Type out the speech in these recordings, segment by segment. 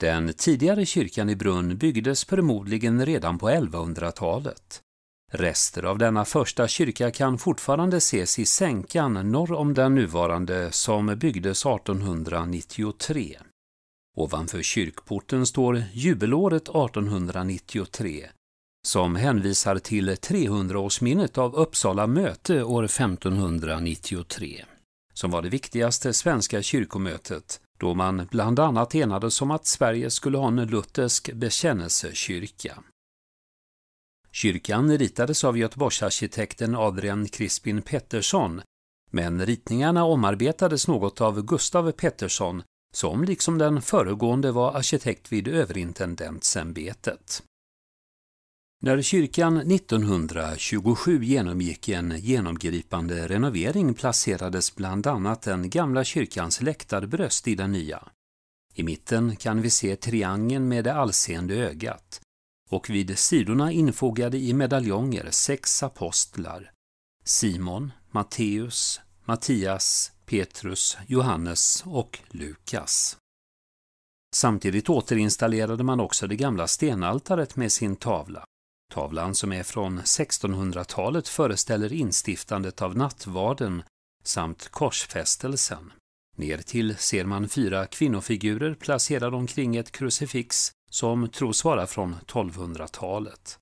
Den tidigare kyrkan i Brunn byggdes förmodligen redan på 1100-talet. Rester av denna första kyrka kan fortfarande ses i sänkan norr om den nuvarande som byggdes 1893. Ovanför kyrkporten står jubelåret 1893 som hänvisar till 300-årsminnet av Uppsala möte år 1593 som var det viktigaste svenska kyrkomötet då man bland annat enades om att Sverige skulle ha en luthersk bekännelsekyrka. Kyrkan ritades av Göteborgsarkitekten Adrian Crispin Pettersson, men ritningarna omarbetades något av Gustav Pettersson, som liksom den föregående var arkitekt vid överintendentsämbetet. När kyrkan 1927 genomgick en genomgripande renovering placerades bland annat den gamla kyrkans läktarbröst i den nya. I mitten kan vi se triangeln med det allseende ögat och vid sidorna infogade i medaljonger sex apostlar Simon, Matteus, Mattias, Petrus, Johannes och Lukas. Samtidigt återinstallerade man också det gamla stenaltaret med sin tavla. Tavlan som är från 1600-talet föreställer instiftandet av nattvarden samt korsfästelsen. Ner till ser man fyra kvinnofigurer placerade omkring ett krucifix som tros vara från 1200-talet.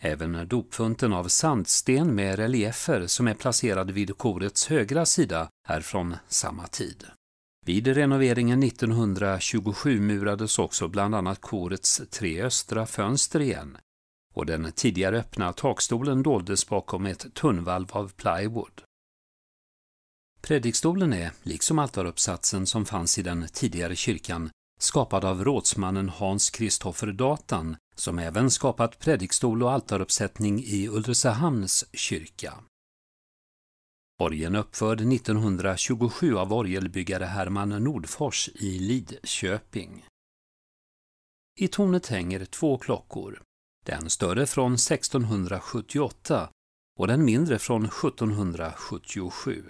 Även dopfunten av sandsten med reliefer som är placerad vid korets högra sida är från samma tid. Vid renoveringen 1927 murades också bland annat korets tre östra fönster igen, och den tidigare öppna takstolen doldes bakom ett tunnvalv av plywood. Predikstolen är, liksom altaruppsatsen som fanns i den tidigare kyrkan, skapad av rådsmannen Hans Kristoffer Datan, som även skapat predikstol och altaruppsättning i Ulricehamns kyrka. Orgeln uppförd 1927 av orgelbyggare Herman Nordfors i Lidköping. I tornet hänger två klockor, den större från 1678 och den mindre från 1777.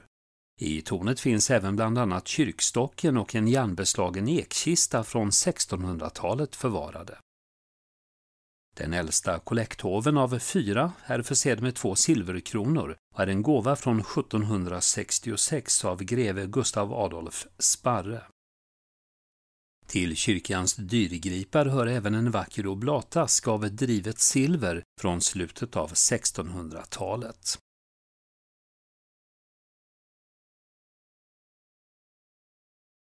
I tornet finns även bland annat kyrkstocken och en järnbeslagen ekkista från 1600-talet förvarade. Den äldsta kollekthoven av fyra är försedd med två silverkronor och är en gåva från 1766 av greve Gustav Adolf Sparre. Till kyrkans dyrgripar hör även en vacker oblatask av drivet silver från slutet av 1600-talet.